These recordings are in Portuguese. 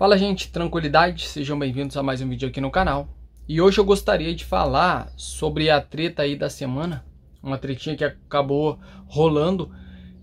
Fala gente, tranquilidade? Sejam bem-vindos a mais um vídeo aqui no canal. E hoje eu gostaria de falar sobre a treta aí da semana, uma tretinha que acabou rolando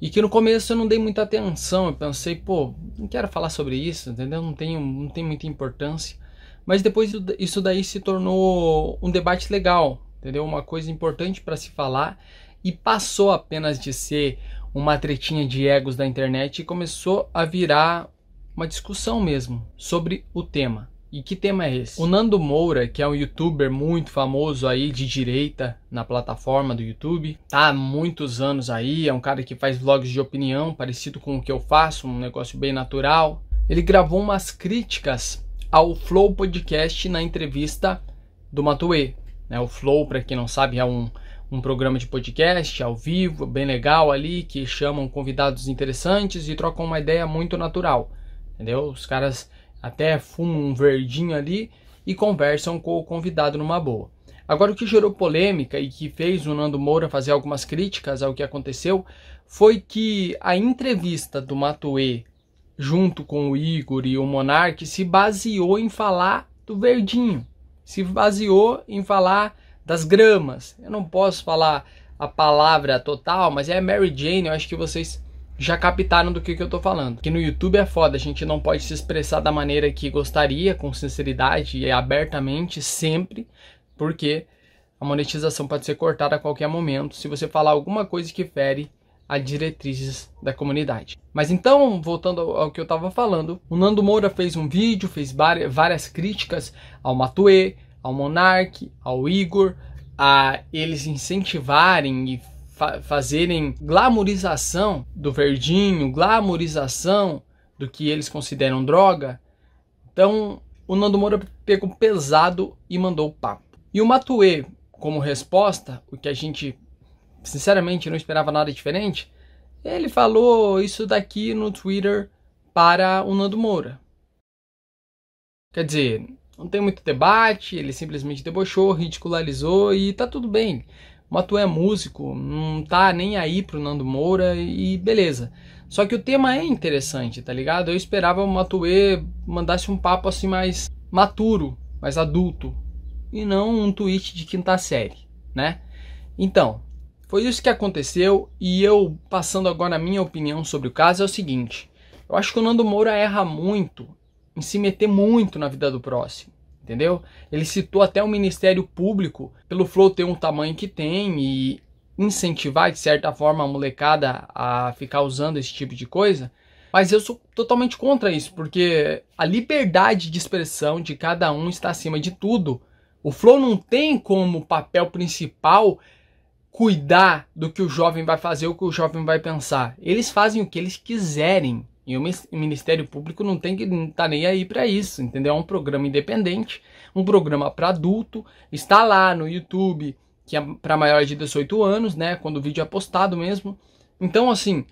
e que no começo eu não dei muita atenção, eu pensei, pô, não quero falar sobre isso, entendeu? Não tem, não tem muita importância. Mas depois isso daí se tornou um debate legal, entendeu? Uma coisa importante para se falar e passou apenas de ser uma tretinha de egos da internet e começou a virar uma discussão mesmo sobre o tema. E que tema é esse? O Nando Moura, que é um youtuber muito famoso aí de direita na plataforma do YouTube, tá há muitos anos aí, é um cara que faz vlogs de opinião, parecido com o que eu faço, um negócio bem natural. Ele gravou umas críticas ao Flow Podcast na entrevista do Matuê. Né? O Flow, para quem não sabe, é um, um programa de podcast ao vivo, bem legal ali, que chamam convidados interessantes e trocam uma ideia muito natural entendeu? Os caras até fumam um verdinho ali e conversam com o convidado numa boa. Agora, o que gerou polêmica e que fez o Nando Moura fazer algumas críticas ao que aconteceu foi que a entrevista do Matuê junto com o Igor e o Monarque se baseou em falar do verdinho, se baseou em falar das gramas. Eu não posso falar a palavra total, mas é Mary Jane, eu acho que vocês já captaram do que, que eu tô falando. Que no YouTube é foda, a gente não pode se expressar da maneira que gostaria, com sinceridade e abertamente, sempre, porque a monetização pode ser cortada a qualquer momento se você falar alguma coisa que fere as diretrizes da comunidade. Mas então, voltando ao que eu estava falando, o Nando Moura fez um vídeo, fez várias críticas ao Matue, ao Monarque, ao Igor, a eles incentivarem e fa fazerem glamorização do verdinho, glamorização do que eles consideram droga. Então, o Nando Moura pegou pesado e mandou o papo. E o Matue, como resposta, o que a gente sinceramente não esperava nada diferente, ele falou isso daqui no Twitter para o Nando Moura. Quer dizer, não tem muito debate, ele simplesmente debochou, ridicularizou e tá tudo bem. O é músico, não tá nem aí pro Nando Moura e beleza. Só que o tema é interessante, tá ligado? Eu esperava o Matuê mandasse um papo assim mais maturo, mais adulto, e não um tweet de quinta série, né? Então, foi isso que aconteceu e eu passando agora a minha opinião sobre o caso é o seguinte. Eu acho que o Nando Moura erra muito em se meter muito na vida do próximo entendeu? Ele citou até o Ministério Público, pelo Flow ter um tamanho que tem e incentivar de certa forma a molecada a ficar usando esse tipo de coisa. Mas eu sou totalmente contra isso, porque a liberdade de expressão de cada um está acima de tudo. O Flow não tem como papel principal cuidar do que o jovem vai fazer, o que o jovem vai pensar. Eles fazem o que eles quiserem. E o Ministério Público não tem que estar tá nem aí para isso, entendeu? É um programa independente, um programa para adulto, está lá no YouTube, que é para maior de 18 anos, né, quando o vídeo é postado mesmo. Então, assim,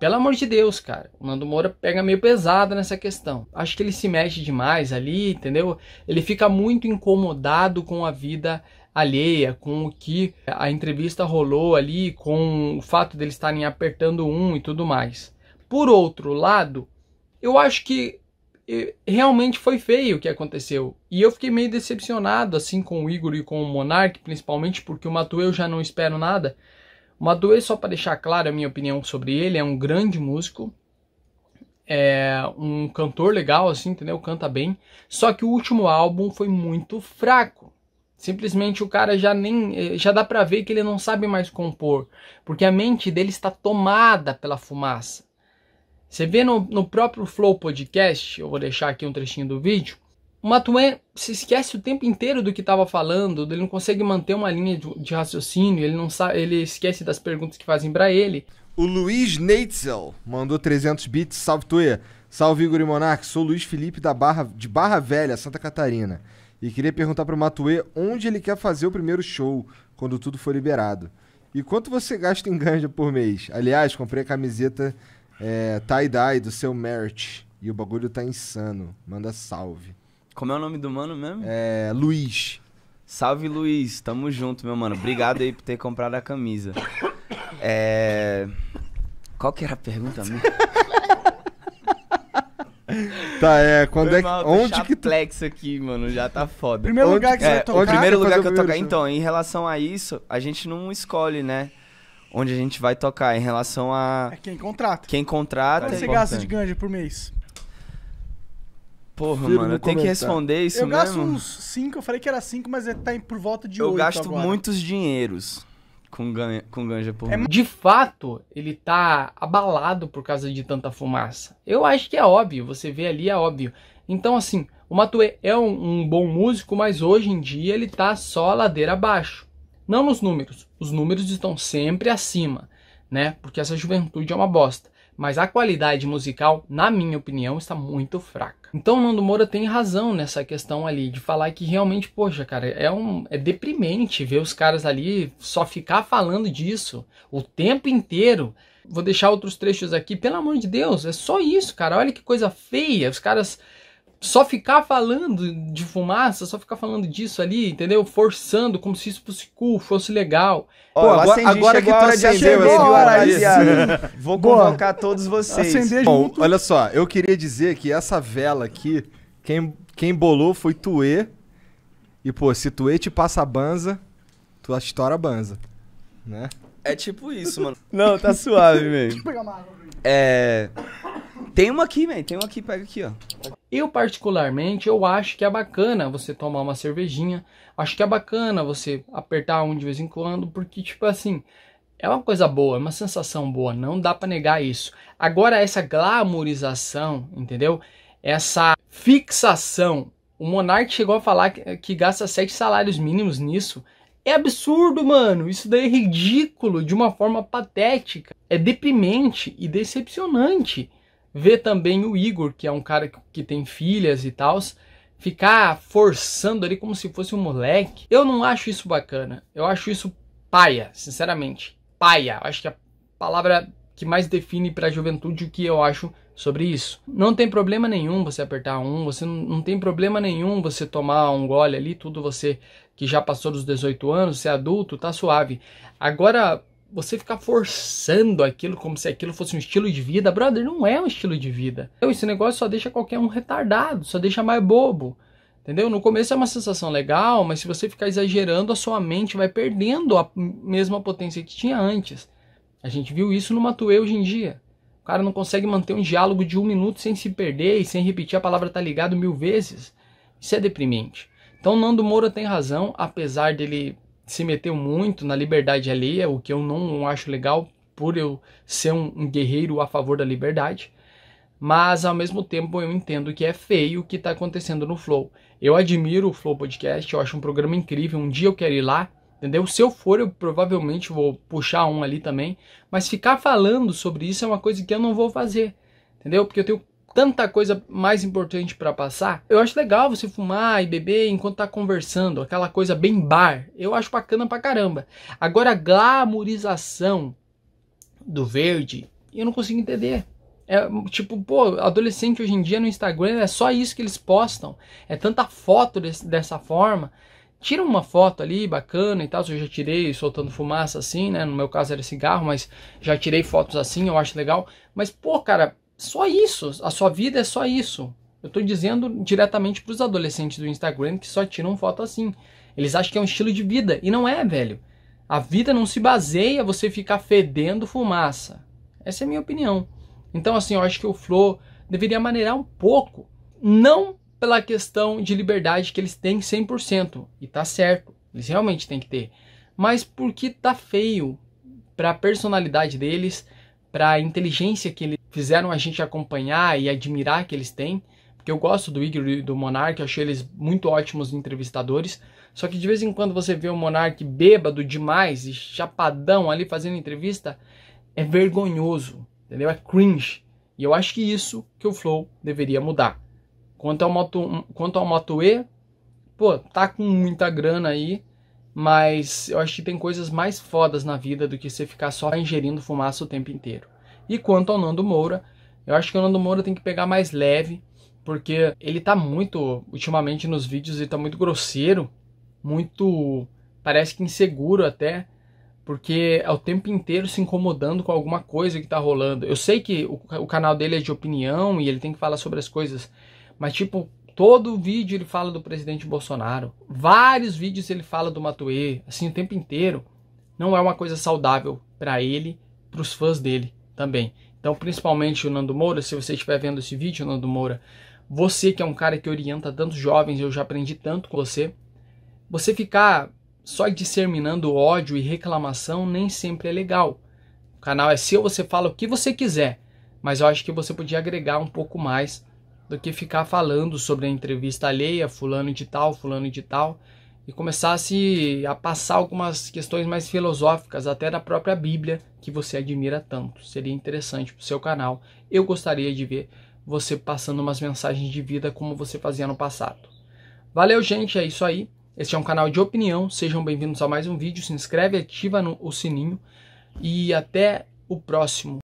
pelo amor de Deus, cara, o Nando Moura pega meio pesado nessa questão. Acho que ele se mexe demais ali, entendeu? Ele fica muito incomodado com a vida alheia, com o que a entrevista rolou ali, com o fato deles estarem apertando um e tudo mais. Por outro lado, eu acho que eh, realmente foi feio o que aconteceu. E eu fiquei meio decepcionado, assim, com o Igor e com o Monark, principalmente porque o Matuê eu já não espero nada. O Matuê, só para deixar claro a minha opinião sobre ele, é um grande músico. É um cantor legal, assim, entendeu? Canta bem. Só que o último álbum foi muito fraco. Simplesmente o cara já nem. Eh, já dá pra ver que ele não sabe mais compor. Porque a mente dele está tomada pela fumaça. Você vê no, no próprio Flow Podcast, eu vou deixar aqui um trechinho do vídeo, o Matuê se esquece o tempo inteiro do que estava falando, ele não consegue manter uma linha de, de, raciocínio, ele não sabe, ele esquece das perguntas que fazem para ele. O Luiz Neitzel mandou 300 bits, salve Tuê. Salve Igor e Monark, sou Luiz Felipe da Barra, de Barra Velha, Santa Catarina. E queria perguntar para o Matuê onde ele quer fazer o primeiro show, quando tudo for liberado. E quanto você gasta em ganja por mês? Aliás, comprei a camiseta é, tie-dye do seu merch. E o bagulho tá insano. Manda salve. Como é o nome do mano mesmo? É, Luiz. Salve, Luiz. Tamo junto, meu mano. Obrigado aí por ter comprado a camisa. É... Qual que era a pergunta mesmo? Tá, é, quando Foi é mal, onde que tu... aqui, mano, já tá foda. Primeiro onde, lugar que você é, vai tocar. Primeiro lugar que eu tocar, então, em relação a isso, a gente não escolhe, né? onde a gente vai tocar em relação a. É quem contrata. Quem contrata. Quanto você gasta de ganja por mês? Porra, mano, eu tenho que responder isso eu mesmo? Eu gasto uns 5, eu falei que era 5, mas é, tá por volta de 8 Eu gasto agora. muitos dinheiros com, ganja, com ganja por é, mês. De fato, ele tá abalado por causa de tanta fumaça. Eu acho que é óbvio, você vê ali é óbvio. Então, assim, o Matue é um, um bom músico, mas hoje em dia ele tá só ladeira abaixo. Não nos números, os números estão sempre acima, né? Porque essa juventude é uma bosta. Mas a qualidade musical, na minha opinião, está muito fraca. Então o Nando Moura tem razão nessa questão ali, de falar que realmente, poxa, cara, é, um, é deprimente ver os caras ali só ficar falando disso o tempo inteiro. Vou deixar outros trechos aqui, pelo amor de Deus, é só isso, cara. Olha que coisa feia. Os caras só ficar falando de fumaça, só ficar falando disso ali, entendeu? Forçando, como se isso fosse cool, fosse legal. Ó, Pô, agora, agora que tu acendeu, eu Araícia? Vou convocar Boa. todos vocês. Acender Bom, olha só, eu queria dizer que essa vela aqui, quem, quem bolou foi Tuê. E, pô, se Tuê te passa a banza, tu estoura a banza, né? É tipo isso, mano. Não, tá suave, mesmo. Deixa eu pegar uma água. É... Tem uma aqui, velho. Tem uma aqui, pega aqui, ó. Eu, particularmente, eu acho que é bacana você tomar uma cervejinha. Acho que é bacana você apertar um de vez em quando, porque, tipo assim, é uma coisa boa, é uma sensação boa. Não dá para negar isso. Agora, essa glamorização, entendeu? Essa fixação. O Monark chegou a falar que, que gasta sete salários mínimos nisso. É absurdo, mano. Isso daí é ridículo de uma forma patética. É deprimente e decepcionante ver também o Igor, que é um cara que tem filhas e tal, ficar forçando ali como se fosse um moleque. Eu não acho isso bacana. Eu acho isso paia, sinceramente. Paia. Eu acho que é a palavra que mais define para a juventude o que eu acho sobre isso. Não tem problema nenhum você apertar um, você não, não, tem problema nenhum você tomar um gole ali, tudo você que já passou dos 18 anos, você adulto, tá suave. Agora você ficar forçando aquilo como se aquilo fosse um estilo de vida, brother, não é um estilo de vida. esse negócio só deixa qualquer um retardado, só deixa mais bobo. Entendeu? No começo é uma sensação legal, mas se você ficar exagerando, a sua mente vai perdendo a mesma potência que tinha antes. A gente viu isso no Matuê hoje em dia. O cara não consegue manter um diálogo de um minuto sem se perder e sem repetir a palavra tá ligado mil vezes. Isso é deprimente. Então Nando Moura tem razão, apesar dele se meteu muito na liberdade alheia, o que eu não acho legal por eu ser um, um guerreiro a favor da liberdade. Mas ao mesmo tempo eu entendo que é feio o que está acontecendo no Flow. Eu admiro o Flow Podcast, eu acho um programa incrível. Um dia eu quero ir lá, entendeu? Se eu for, eu provavelmente vou puxar um ali também. Mas ficar falando sobre isso é uma coisa que eu não vou fazer, entendeu? Porque eu tenho tanta coisa mais importante para passar. Eu acho legal você fumar e beber enquanto tá conversando, aquela coisa bem bar. Eu acho bacana pra caramba. Agora a glamorização do verde, eu não consigo entender. É tipo, pô, adolescente hoje em dia no Instagram é só isso que eles postam. É tanta foto desse, dessa forma. Tira uma foto ali bacana e tal. Eu já tirei soltando fumaça assim, né? No meu caso era cigarro, mas já tirei fotos assim, eu acho legal. Mas, pô, cara, só isso, a sua vida é só isso. Eu estou dizendo diretamente para os adolescentes do Instagram que só tiram foto assim. Eles acham que é um estilo de vida e não é, velho. A vida não se baseia você ficar fedendo fumaça. Essa é a minha opinião. Então, assim, eu acho que o Flo deveria maneirar um pouco. Não pela questão de liberdade que eles têm 100%. E tá certo, eles realmente têm que ter. Mas porque tá feio para a personalidade deles, para a inteligência que eles fizeram a gente acompanhar e admirar que eles têm, porque eu gosto do Igor e do Monark, eu achei eles muito ótimos entrevistadores, só que de vez em quando você vê o Monark bêbado demais e chapadão ali fazendo entrevista, é vergonhoso, entendeu? É cringe. E eu acho que isso que o Flow deveria mudar. Quanto ao Moto, quanto ao Moto E, pô, tá com muita grana aí, mas eu acho que tem coisas mais fodas na vida do que você ficar só ingerindo fumaça o tempo inteiro. E quanto ao Nando Moura, eu acho que o Nando Moura tem que pegar mais leve, porque ele tá muito, ultimamente nos vídeos, ele tá muito grosseiro, muito, parece que inseguro até, porque é o tempo inteiro se incomodando com alguma coisa que tá rolando. Eu sei que o, o canal dele é de opinião e ele tem que falar sobre as coisas, mas tipo, todo vídeo ele fala do presidente Bolsonaro, vários vídeos ele fala do Matuê, assim, o tempo inteiro. Não é uma coisa saudável para ele, para os fãs dele também. Então, principalmente o Nando Moura, se você estiver vendo esse vídeo, Nando Moura, você que é um cara que orienta tantos jovens, eu já aprendi tanto com você, você ficar só disseminando ódio e reclamação nem sempre é legal. O canal é seu, você fala o que você quiser, mas eu acho que você podia agregar um pouco mais do que ficar falando sobre a entrevista alheia, fulano de tal, fulano de tal e começasse a passar algumas questões mais filosóficas, até da própria Bíblia, que você admira tanto. Seria interessante para o seu canal. Eu gostaria de ver você passando umas mensagens de vida como você fazia no passado. Valeu, gente, é isso aí. Este é um canal de opinião. Sejam bem-vindos a mais um vídeo. Se inscreve, ativa no, o sininho e até o próximo.